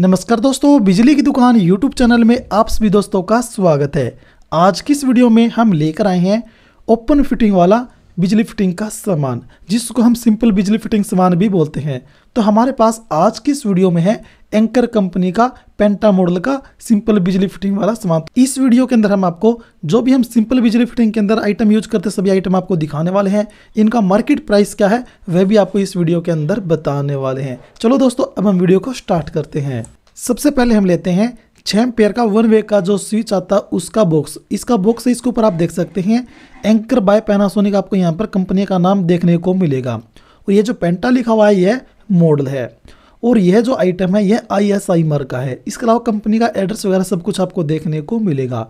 नमस्कार दोस्तों बिजली की दुकान YouTube चैनल में आप सभी दोस्तों का स्वागत है आज किस वीडियो में हम लेकर आए हैं ओपन फिटिंग वाला बिजली फिटिंग का सामान जिसको हम सिंपल बिजली फिटिंग सामान भी बोलते हैं तो हमारे पास आज किस वीडियो में है एंकर कंपनी का पेंटा मॉडल का सिंपल बिजली फिटिंग वाला सामान इस वीडियो के अंदर हम आपको जो भी हम सिंपल बिजली फिटिंग के अंदर आइटम यूज करते सभी आइटम आपको दिखाने वाले हैं इनका मार्केट प्राइस क्या है वह भी आपको इस वीडियो के अंदर बताने वाले हैं चलो दोस्तों अब हम वीडियो को स्टार्ट करते हैं सबसे पहले हम लेते हैं छः पेयर का वन वे का जो स्विच आता है उसका बॉक्स इसका बॉक्स है इसके ऊपर आप देख सकते हैं एंकर बाय पैनासोनिक आपको यहाँ पर कंपनी का नाम देखने को मिलेगा और ये जो पेंटा लिखा हुआ है ये मॉडल है और यह जो आइटम है यह आई एस आई मर का है इसके अलावा कंपनी का एड्रेस वगैरह सब कुछ आपको देखने को मिलेगा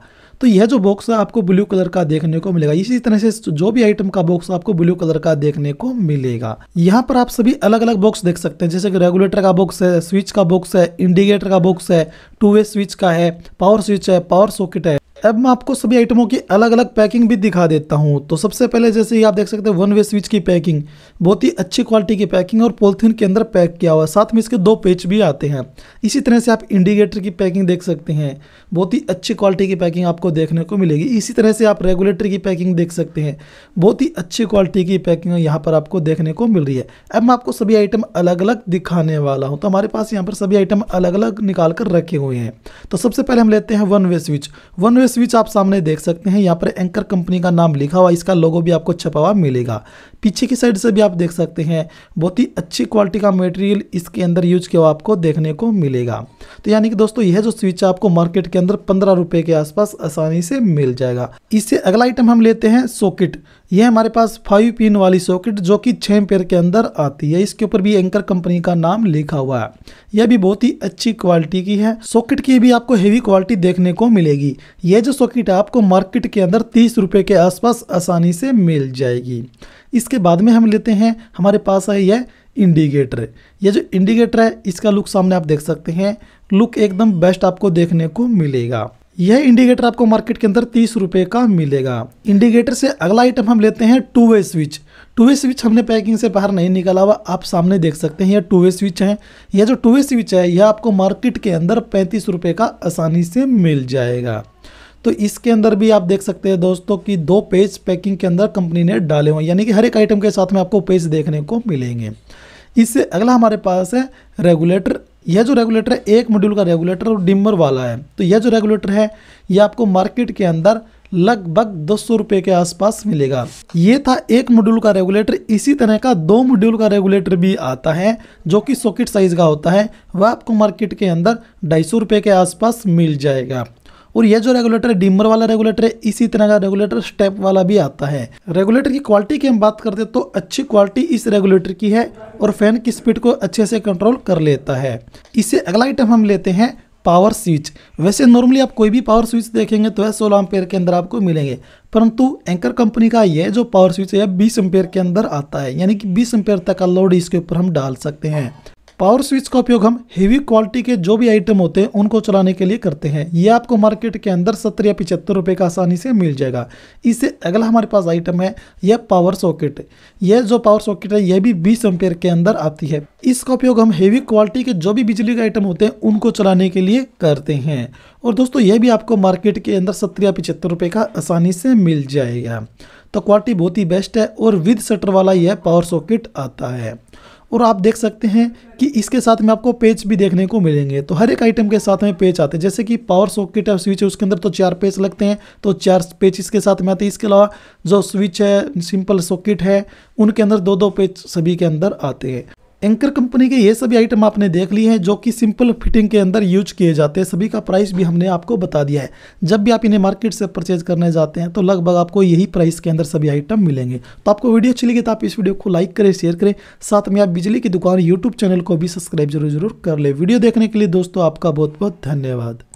तो यह जो बॉक्स है आपको ब्लू कलर का देखने को मिलेगा इसी तरह से जो भी आइटम का बॉक्स आपको ब्लू कलर का देखने को मिलेगा यहाँ पर आप सभी अलग अलग बॉक्स देख सकते हैं जैसे कि रेगुलेटर का बॉक्स है स्विच का बॉक्स है इंडिकेटर का बॉक्स है टू वे स्विच का है पावर स्विच है पावर सॉकेट है अब मैं आपको सभी आइटमों की अलग अलग पैकिंग भी दिखा देता हूँ तो सबसे पहले जैसे ही आप देख सकते हैं वन वे स्विच की पैकिंग बहुत ही अच्छी क्वालिटी की पैकिंग और पोलथिन के अंदर पैक किया हुआ है साथ में इसके दो पेज भी आते हैं इसी तरह से आप इंडिकेटर की पैकिंग देख सकते हैं बहुत ही अच्छी क्वालिटी की पैकिंग आपको देखने को मिलेगी इसी तरह से आप रेगुलेटर की पैकिंग देख सकते हैं बहुत ही अच्छी क्वालिटी की पैकिंग यहाँ पर आपको देखने को मिल रही है अब मैं आपको सभी आइटम अलग अलग दिखाने वाला हूँ तो हमारे पास यहाँ पर सभी आइटम अलग अलग निकाल कर रखे हुए हैं तो सबसे पहले हम लेते हैं one way switch one way switch आप सामने देख सकते हैं यहाँ पर एंकर कंपनी का नाम लिखा हुआ इसका लोगो भी आपको छपा हुआ मिलेगा पीछे की साइड से भी आप देख सकते हैं बहुत ही अच्छी क्वालिटी का मटेरियल इसके अंदर यूज किया हुआ आपको देखने को मिलेगा तो यानी कि दोस्तों यह जो स्विच आपको मार्केट के अंदर पंद्रह रुपए के आसपास आसानी से मिल जाएगा इससे अगला आइटम हम लेते हैं सॉकेट यह हमारे पास फाइव पिन वाली सॉकेट जो कि छः पेयर के अंदर आती है इसके ऊपर भी एंकर कंपनी का नाम लिखा हुआ है यह भी बहुत ही अच्छी क्वालिटी की है सॉकेट की भी आपको हेवी क्वालिटी देखने को मिलेगी यह जो सॉकेट है आपको मार्केट के अंदर तीस रुपये के आसपास आसानी से मिल जाएगी इसके बाद में हम लेते हैं हमारे पास है यह इंडिकेटर यह जो इंडिकेटर है इसका लुक सामने आप देख सकते हैं लुक एकदम बेस्ट आपको देखने को मिलेगा यह इंडिकेटर आपको मार्केट के अंदर तीस रुपये का मिलेगा इंडिकेटर से अगला आइटम हम लेते हैं two way switch two way switch हमने पैकिंग से बाहर नहीं निकाला हुआ आप सामने देख सकते हैं यह टू वे स्विच है यह जो टू वे स्विच है यह आपको मार्केट के अंदर पैंतीस रुपये का आसानी से मिल जाएगा तो इसके अंदर भी आप देख सकते हैं दोस्तों कि दो पेज पैकिंग के अंदर कंपनी ने डाले हुए यानी कि हर एक आइटम के साथ में आपको पेज देखने को मिलेंगे इससे अगला हमारे पास है रेगुलेटर यह जो रेगुलेटर है एक मॉड्यूल का रेगुलेटर और डिमर वाला है तो यह जो रेगुलेटर है यह आपको मार्केट के अंदर लगभग दो सौ रुपये के आसपास मिलेगा ये था एक मॉड्यूल का रेगुलेटर इसी तरह का दो मॉड्यूल का रेगुलेटर भी आता है जो कि सॉकेट साइज का होता है वह आपको मार्केट के अंदर ढाई सौ रुपये के आसपास मिल जाएगा और ये जो रेगुलेटर है डिमर वाला रेगुलेटर है इसी तरह का रेगुलेटर स्टेप वाला भी आता है रेगुलेटर की क्वालिटी की हम बात करते हैं तो अच्छी क्वालिटी इस रेगुलेटर की है और फैन की स्पीड को अच्छे से कंट्रोल कर लेता है इससे अगला आइटम हम लेते हैं पावर स्विच वैसे नॉर्मली आप कोई भी पावर स्विच देखेंगे तो वह सोलह एम्पेयर के अंदर आपको मिलेंगे परंतु एंकर कंपनी का यह जो पावर स्विच है बीस एम्पेयर के अंदर आता है यानी कि बीस एम्पेयर तक का लोड इसके ऊपर हम डाल सकते हैं पावर स्विच का उपयोग हम हेवी क्वालिटी के जो भी आइटम होते हैं उनको चलाने के लिए करते हैं ये आपको मार्केट के अंदर सत्तर या पिछहत्तर रुपये का आसानी से मिल जाएगा इससे अगला हमारे पास आइटम है यह पावर सॉकेट यह जो पावर सॉकेट है यह भी बीस एम्पेयर के अंदर आती है इसका उपयोग हम हेवी क्वालिटी के जो भी बिजली के आइटम होते हैं उनको चलाने के लिए करते हैं और दोस्तों यह भी आपको मार्केट के अंदर सत्तर या पिछहत्तर रुपये का आसानी से मिल जाएगा तो क्वालिटी बहुत ही बेस्ट है और विद शटर वाला यह पावर सॉकेट आता है और आप देख सकते हैं कि इसके साथ में आपको पेज भी देखने को मिलेंगे तो हर एक आइटम के साथ में पेज आते हैं जैसे कि पावर सॉकेट है स्विच है उसके अंदर तो चार पेज लगते हैं तो चार पेज इसके साथ में आते हैं इसके अलावा जो स्विच है सिंपल सॉकेट है उनके अंदर दो दो पेज सभी के अंदर आते हैं एंकर कंपनी के ये सभी आइटम आपने देख लिए हैं जो कि सिंपल फिटिंग के अंदर यूज किए जाते हैं सभी का प्राइस भी हमने आपको बता दिया है जब भी आप इन्हें मार्केट से परचेज करने जाते हैं तो लगभग आपको यही प्राइस के अंदर सभी आइटम मिलेंगे तो आपको वीडियो अच्छी लगी तो आप इस वीडियो को लाइक करें शेयर करें साथ में आप बिजली की दुकान यूट्यूब चैनल को भी सब्सक्राइब जरूर जरूर कर ले वीडियो देखने के लिए दोस्तों आपका बहुत बहुत धन्यवाद